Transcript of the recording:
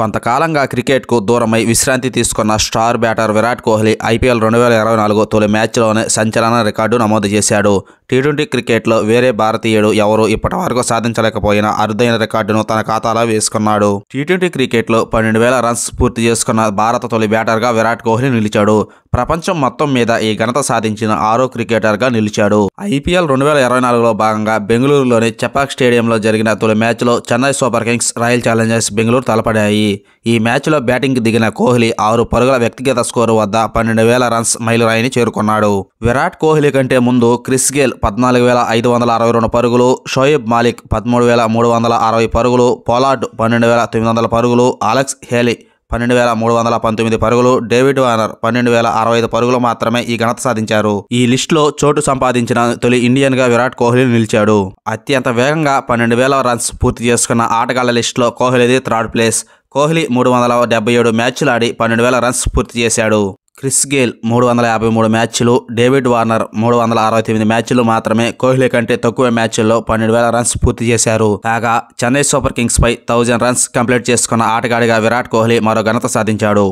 కొంతకాలంగా క్రికెట్కు దూరమై విశ్రాంతి తీసుకున్న star batter Virat Kohli IPL రెండు వేల ఇరవై నాలుగు తొలి మ్యాచ్లోనే సంచలన రికార్డు నమోదు చేశాడు టీ ట్వంటీ క్రికెట్లో వేరే భారతీయుడు ఎవరు ఇప్పటి వరకు సాధించలేకపోయిన అరుదైన రికార్డును తన ఖాతాలో వేసుకున్నాడు టీ ట్వంటీ క్రికెట్లో పన్నెండు వేల రన్స్ పూర్తి చేసుకున్న భారత తొలి బ్యాటర్గా విరాట్ కోహ్లీ నిలిచాడు ప్రపంచం మొత్తం మీద ఈ ఘనత సాధించిన ఆరో క్రికెటర్గా నిలిచాడు ఐపీఎల్ రెండు వేల ఇరవై నాలుగులో భాగంగా బెంగళూరులోని చెపాక్ స్టేడియంలో జరిగిన తొలి మ్యాచ్లో Chennai super kings royal challengers Bengaluru తలపడాయి ఈ మ్యాచ్లో బ్యాటింగ్కి దిగిన కోహ్లీ ఆరు పరుగుల వ్యక్తిగత స్కోరు వద్ద పన్నెండు వేల రన్స్ మైలురాయిని చేరుకున్నాడు విరాట్ కోహ్లీ కంటే ముందు క్రిస్ గేల్ పద్నాలుగు వేల ఐదు వందల అరవై రెండు పరుగులు షోయబ్ మాలిక్ పదమూడు వేల మూడు వందల అరవై పరుగులు పోలార్డ్ పన్నెండు వేల తొమ్మిది వందల పరుగులు అలెక్స్ హేలీ పన్నెండు వేల మూడు వందల పంతొమ్మిది పరుగులు డేవిడ్ వానర్ పన్నెండు వేల అరవై ఐదు పరుగులు మాత్రమే ఈ ఘనత సాధించారు ఈ లిస్టులో చోటు సంపాదించిన తొలి ఇండియన్ గా విరాట్ కోహ్లీ నిలిచాడు అత్యంత వేగంగా పన్నెండు వేల రన్స్ పూర్తి చేసుకున్న ఆటగాళ్ల లిస్టులో కోహ్లీది థర్డ్ ప్లేస్ కోహ్లీ మూడు వందల డెబ్బై ఏడు మ్యాచ్లు ఆడి పన్నెండు వేల రన్స్ పూర్తి చేశాడు క్రిస్ గేల్ మూడు వందల యాభై మూడు మ్యాచ్లు డేవిడ్ వార్నర్ మూడు వందల అరవై తొమ్మిది మ్యాచ్లు మాత్రమే కోహ్లీ కంటే తక్కువ మ్యాచ్ల్లో పన్నెండు వేల రన్స్ పూర్తి చేశారు కాగా చెన్నై సూపర్ కింగ్స్ పై థౌజండ్ రన్స్ కంప్లీట్ చేసుకున్న ఆటగాడిగా విరాట్ కోహ్లీ మరో ఘనత సాధించాడు